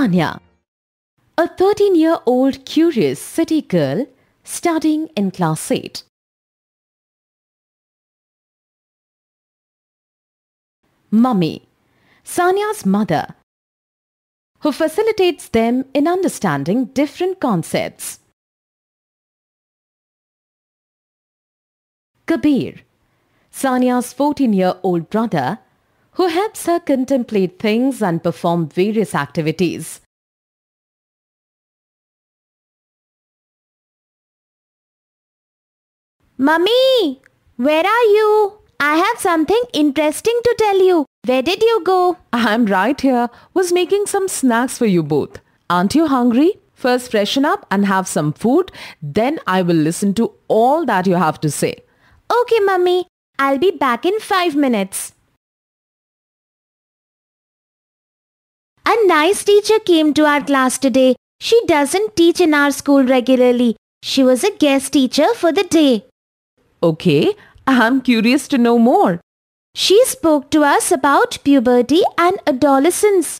Tanya, a 13 year old curious city girl studying in class 8. Mummy, Sanya's mother, who facilitates them in understanding different concepts. Kabir, Sanya's 14 year old brother who helps her contemplate things and perform various activities. Mummy, where are you? I have something interesting to tell you. Where did you go? I'm right here. Was making some snacks for you both. Aren't you hungry? First freshen up and have some food. Then I will listen to all that you have to say. Okay, Mummy. I'll be back in five minutes. A nice teacher came to our class today. She doesn't teach in our school regularly. She was a guest teacher for the day. Okay, I'm curious to know more. She spoke to us about puberty and adolescence.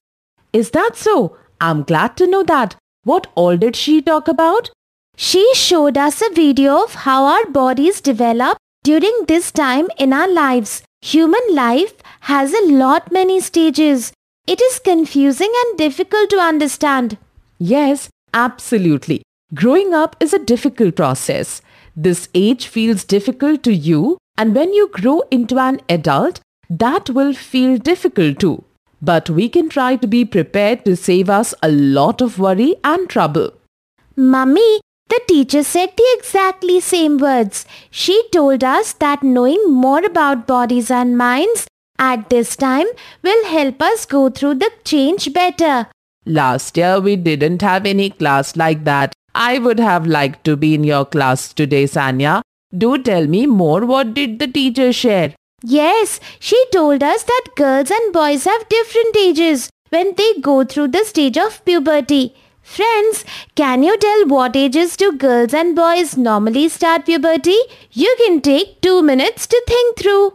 Is that so? I'm glad to know that. What all did she talk about? She showed us a video of how our bodies develop during this time in our lives. Human life has a lot many stages. It is confusing and difficult to understand. Yes, absolutely. Growing up is a difficult process. This age feels difficult to you and when you grow into an adult, that will feel difficult too. But we can try to be prepared to save us a lot of worry and trouble. Mummy, the teacher said the exactly same words. She told us that knowing more about bodies and minds at this time will help us go through the change better. Last year we didn't have any class like that. I would have liked to be in your class today, Sanya. Do tell me more what did the teacher share? Yes, she told us that girls and boys have different ages when they go through the stage of puberty. Friends, can you tell what ages do girls and boys normally start puberty? You can take 2 minutes to think through.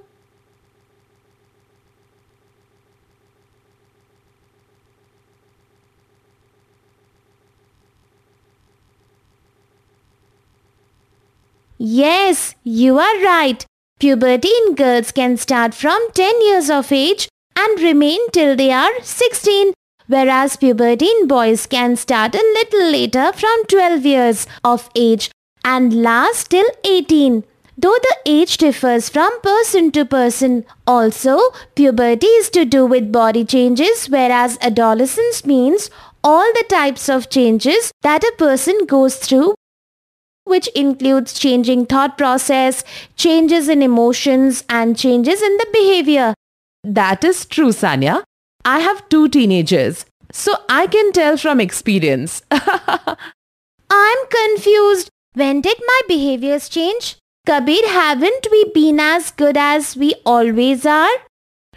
Yes, you are right. Puberty in girls can start from 10 years of age and remain till they are 16, whereas puberty in boys can start a little later from 12 years of age and last till 18. Though the age differs from person to person, also puberty is to do with body changes whereas adolescence means all the types of changes that a person goes through which includes changing thought process, changes in emotions and changes in the behavior. That is true, Sanya. I have two teenagers, so I can tell from experience. I'm confused. When did my behaviors change? Kabir, haven't we been as good as we always are?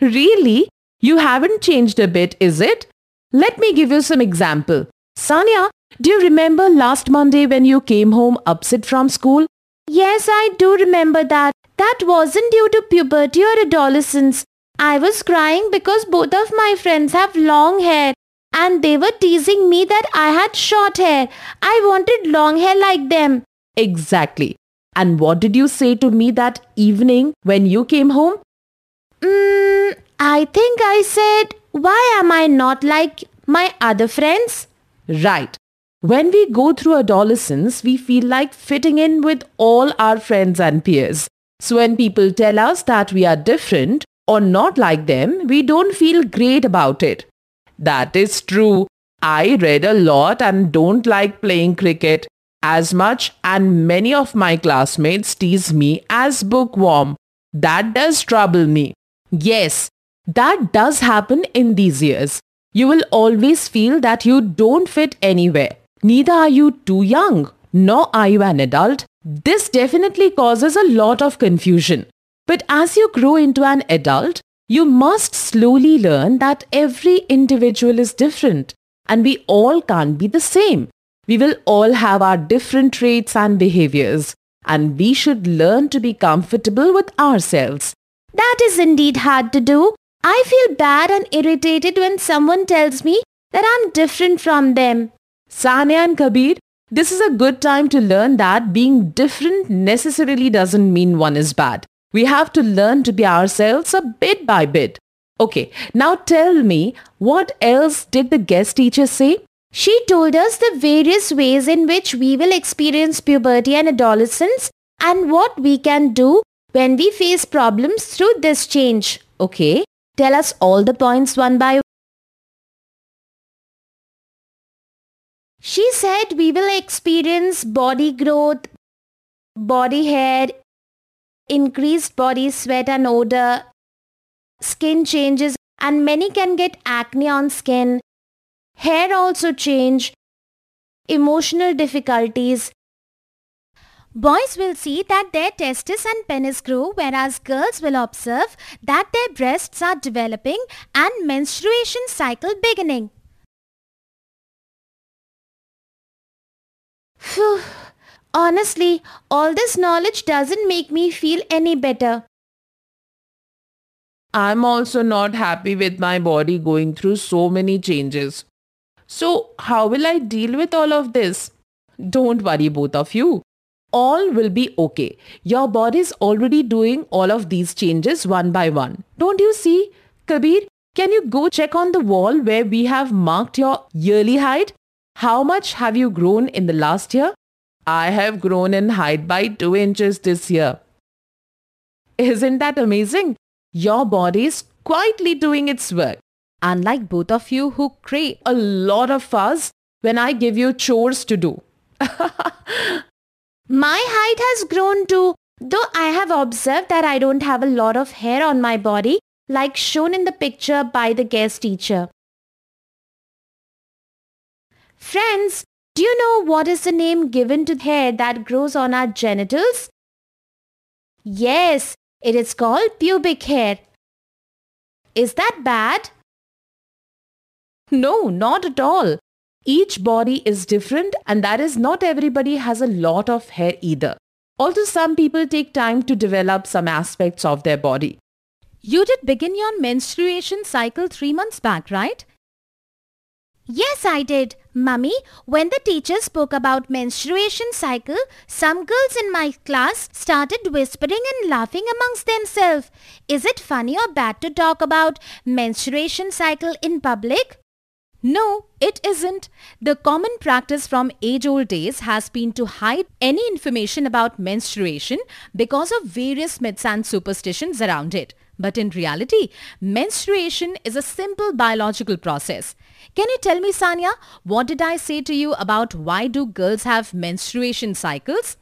Really? You haven't changed a bit, is it? Let me give you some example. Sanya, do you remember last Monday when you came home upset from school? Yes, I do remember that. That wasn't due to puberty or adolescence. I was crying because both of my friends have long hair and they were teasing me that I had short hair. I wanted long hair like them. Exactly. And what did you say to me that evening when you came home? Mmm, I think I said, why am I not like my other friends? right. When we go through adolescence, we feel like fitting in with all our friends and peers. So when people tell us that we are different or not like them, we don't feel great about it. That is true. I read a lot and don't like playing cricket as much and many of my classmates tease me as bookworm. That does trouble me. Yes, that does happen in these years. You will always feel that you don't fit anywhere. Neither are you too young, nor are you an adult. This definitely causes a lot of confusion. But as you grow into an adult, you must slowly learn that every individual is different and we all can't be the same. We will all have our different traits and behaviors and we should learn to be comfortable with ourselves. That is indeed hard to do I feel bad and irritated when someone tells me that I'm different from them. Sane and Kabir, this is a good time to learn that being different necessarily doesn't mean one is bad. We have to learn to be ourselves a bit by bit. Okay, now tell me, what else did the guest teacher say? She told us the various ways in which we will experience puberty and adolescence and what we can do when we face problems through this change. Okay, Tell us all the points one by one. She said we will experience body growth, body hair, increased body sweat and odor, skin changes and many can get acne on skin, hair also change, emotional difficulties, Boys will see that their testes and penis grow whereas girls will observe that their breasts are developing and menstruation cycle beginning. Phew. Honestly, all this knowledge doesn't make me feel any better. I'm also not happy with my body going through so many changes. So how will I deal with all of this? Don't worry both of you all will be okay. Your body is already doing all of these changes one by one. Don't you see? Kabir, can you go check on the wall where we have marked your yearly height? How much have you grown in the last year? I have grown in height by 2 inches this year. Isn't that amazing? Your body is quietly doing its work. Unlike both of you who create a lot of fuss when I give you chores to do. My height has grown too, though I have observed that I don't have a lot of hair on my body like shown in the picture by the guest teacher. Friends, do you know what is the name given to hair that grows on our genitals? Yes, it is called pubic hair. Is that bad? No, not at all. Each body is different and that is not everybody has a lot of hair either. Although some people take time to develop some aspects of their body. You did begin your menstruation cycle three months back, right? Yes, I did. Mummy, when the teacher spoke about menstruation cycle, some girls in my class started whispering and laughing amongst themselves. Is it funny or bad to talk about menstruation cycle in public? No, it isn't. The common practice from age-old days has been to hide any information about menstruation because of various myths and superstitions around it. But in reality, menstruation is a simple biological process. Can you tell me, Sanya, what did I say to you about why do girls have menstruation cycles?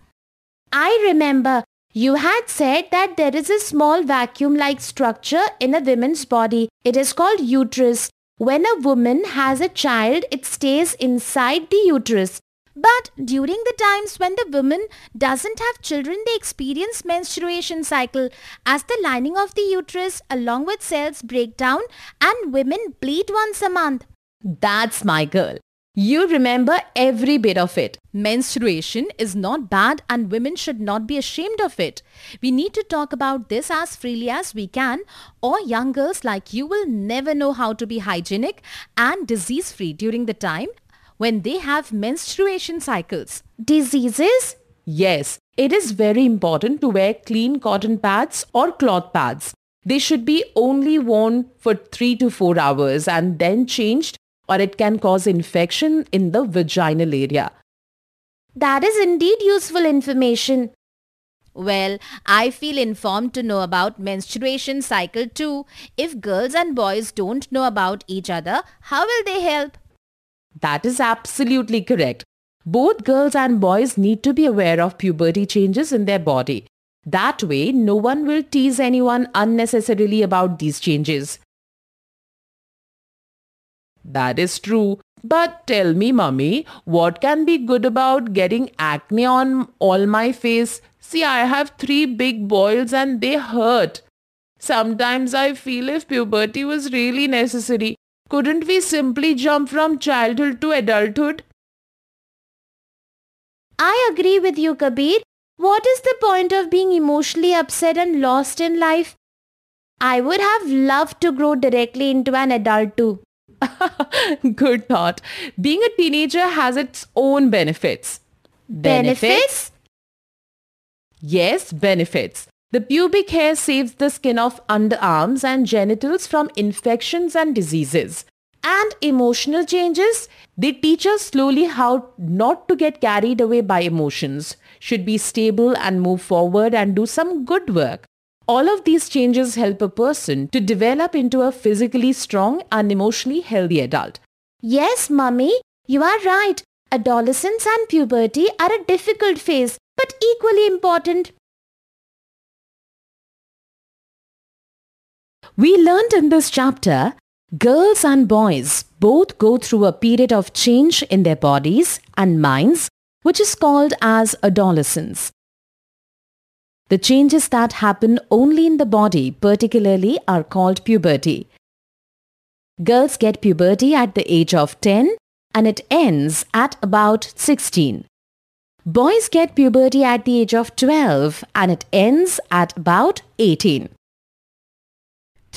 I remember you had said that there is a small vacuum-like structure in a woman's body. It is called uterus when a woman has a child, it stays inside the uterus. But during the times when the woman doesn't have children, they experience menstruation cycle as the lining of the uterus along with cells break down and women bleed once a month. That's my girl. You remember every bit of it. Menstruation is not bad and women should not be ashamed of it. We need to talk about this as freely as we can or young girls like you will never know how to be hygienic and disease free during the time when they have menstruation cycles. Diseases? Yes, it is very important to wear clean cotton pads or cloth pads. They should be only worn for 3 to 4 hours and then changed or it can cause infection in the vaginal area. That is indeed useful information. Well, I feel informed to know about menstruation cycle too. If girls and boys don't know about each other, how will they help? That is absolutely correct. Both girls and boys need to be aware of puberty changes in their body. That way, no one will tease anyone unnecessarily about these changes. That is true. But tell me, mummy, what can be good about getting acne on all my face? See, I have three big boils and they hurt. Sometimes I feel if puberty was really necessary, couldn't we simply jump from childhood to adulthood? I agree with you, Kabir. What is the point of being emotionally upset and lost in life? I would have loved to grow directly into an adult too. Good thought. Being a teenager has its own benefits. benefits. Benefits? Yes, benefits. The pubic hair saves the skin of underarms and genitals from infections and diseases. And emotional changes, they teach us slowly how not to get carried away by emotions, should be stable and move forward and do some good work. All of these changes help a person to develop into a physically strong and emotionally healthy adult. Yes, mummy, you are right. Adolescence and puberty are a difficult phase, but equally important. We learned in this chapter, girls and boys both go through a period of change in their bodies and minds, which is called as adolescence. The changes that happen only in the body particularly are called puberty. Girls get puberty at the age of 10 and it ends at about 16. Boys get puberty at the age of 12 and it ends at about 18.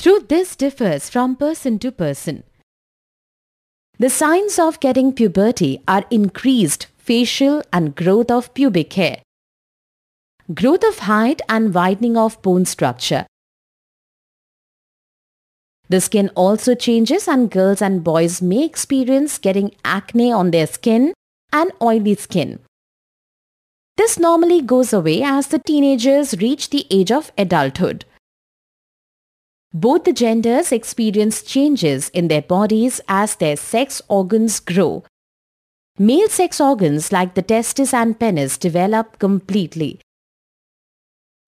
Though this differs from person to person. The signs of getting puberty are increased facial and growth of pubic hair, growth of height and widening of bone structure. The skin also changes and girls and boys may experience getting acne on their skin and oily skin. This normally goes away as the teenagers reach the age of adulthood. Both the genders experience changes in their bodies as their sex organs grow. Male sex organs like the testes and penis develop completely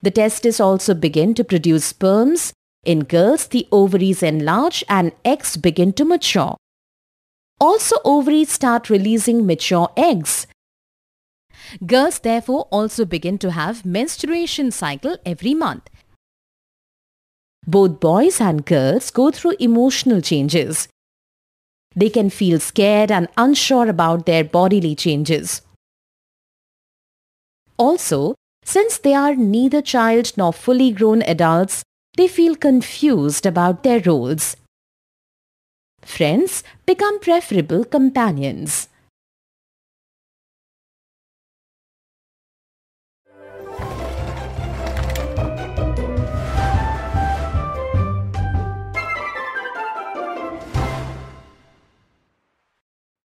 the testes also begin to produce sperms. In girls, the ovaries enlarge and eggs begin to mature. Also, ovaries start releasing mature eggs. Girls therefore also begin to have menstruation cycle every month. Both boys and girls go through emotional changes. They can feel scared and unsure about their bodily changes. Also, since they are neither child nor fully grown adults, they feel confused about their roles. Friends become preferable companions.